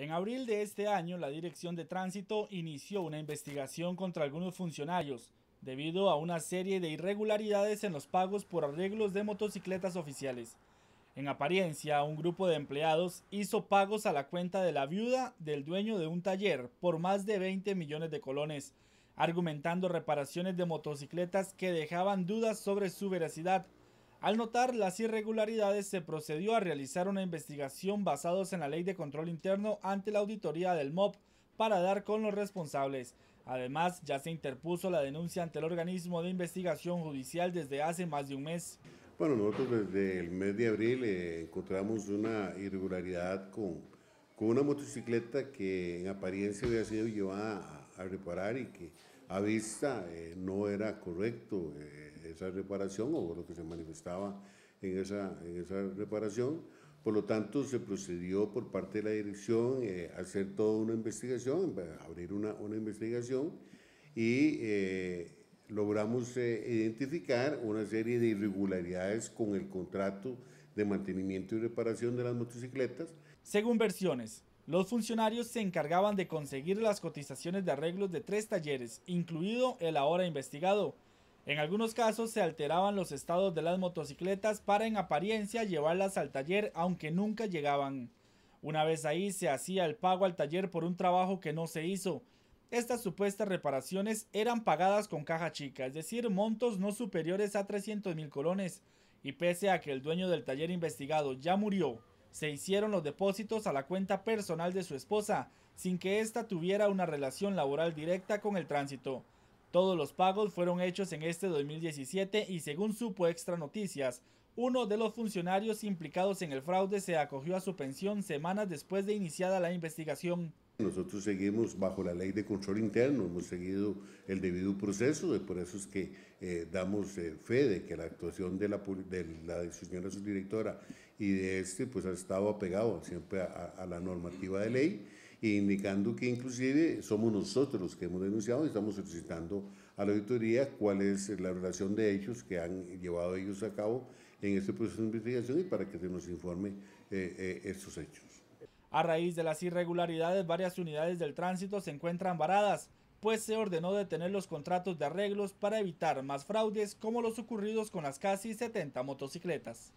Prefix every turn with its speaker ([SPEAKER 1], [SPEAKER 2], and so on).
[SPEAKER 1] En abril de este año, la Dirección de Tránsito inició una investigación contra algunos funcionarios debido a una serie de irregularidades en los pagos por arreglos de motocicletas oficiales. En apariencia, un grupo de empleados hizo pagos a la cuenta de la viuda del dueño de un taller por más de 20 millones de colones, argumentando reparaciones de motocicletas que dejaban dudas sobre su veracidad al notar las irregularidades, se procedió a realizar una investigación basados en la Ley de Control Interno ante la auditoría del MOP para dar con los responsables. Además, ya se interpuso la denuncia ante el organismo de investigación judicial desde hace más de un mes.
[SPEAKER 2] Bueno, nosotros desde el mes de abril eh, encontramos una irregularidad con, con una motocicleta que en apariencia había sido llevada a reparar y que a vista eh, no era correcto eh, esa reparación o lo que se manifestaba en esa, esa reparación. Por lo tanto, se procedió por parte de la dirección eh, a hacer toda una investigación, abrir una, una investigación y logramos identificar una serie de irregularidades con el contrato de mantenimiento y reparación de las motocicletas.
[SPEAKER 1] Según versiones, los funcionarios se encargaban de conseguir las cotizaciones de arreglos de tres talleres, incluido el ahora investigado. En algunos casos se alteraban los estados de las motocicletas para en apariencia llevarlas al taller aunque nunca llegaban. Una vez ahí se hacía el pago al taller por un trabajo que no se hizo. Estas supuestas reparaciones eran pagadas con caja chica, es decir, montos no superiores a 300 mil colones, y pese a que el dueño del taller investigado ya murió se hicieron los depósitos a la cuenta personal de su esposa, sin que ésta tuviera una relación laboral directa con el tránsito. Todos los pagos fueron hechos en este 2017 y según supo Extra Noticias, uno de los funcionarios implicados en el fraude se acogió a su pensión semanas después de iniciada la investigación.
[SPEAKER 2] Nosotros seguimos bajo la ley de control interno, hemos seguido el debido proceso, y por eso es que eh, damos eh, fe de que la actuación de la, de la señora subdirectora y de este pues ha estado apegado siempre a la normativa de ley indicando que inclusive somos nosotros los que hemos denunciado y estamos solicitando a la auditoría cuál es la relación de hechos que han llevado ellos a cabo en este proceso de investigación y para que se nos informe eh, eh estos hechos.
[SPEAKER 1] A raíz de las irregularidades, varias unidades del tránsito se encuentran varadas, pues se ordenó detener los contratos de arreglos para evitar más fraudes como los ocurridos con las casi 70 motocicletas.